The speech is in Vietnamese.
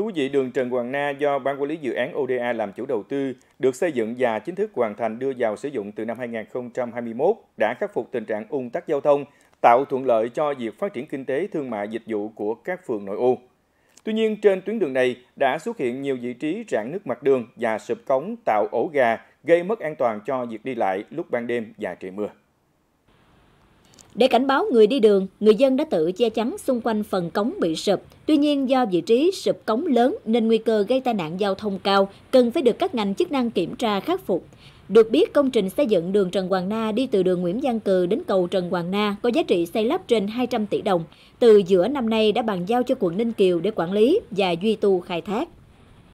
Thưa quý vị, đường Trần Hoàng Na do Ban Quản lý Dự án ODA làm chủ đầu tư, được xây dựng và chính thức hoàn thành đưa vào sử dụng từ năm 2021, đã khắc phục tình trạng ung tắc giao thông, tạo thuận lợi cho việc phát triển kinh tế, thương mại, dịch vụ của các phường nội ô. Tuy nhiên, trên tuyến đường này đã xuất hiện nhiều vị trí rạn nước mặt đường và sụp cống tạo ổ gà, gây mất an toàn cho việc đi lại lúc ban đêm và trời mưa. Để cảnh báo người đi đường, người dân đã tự che chắn xung quanh phần cống bị sụp. Tuy nhiên do vị trí sụp cống lớn nên nguy cơ gây tai nạn giao thông cao, cần phải được các ngành chức năng kiểm tra khắc phục. Được biết, công trình xây dựng đường Trần Hoàng Na đi từ đường Nguyễn Văn Cừ đến cầu Trần Hoàng Na có giá trị xây lắp trên 200 tỷ đồng. Từ giữa năm nay đã bàn giao cho quận Ninh Kiều để quản lý và duy tu khai thác.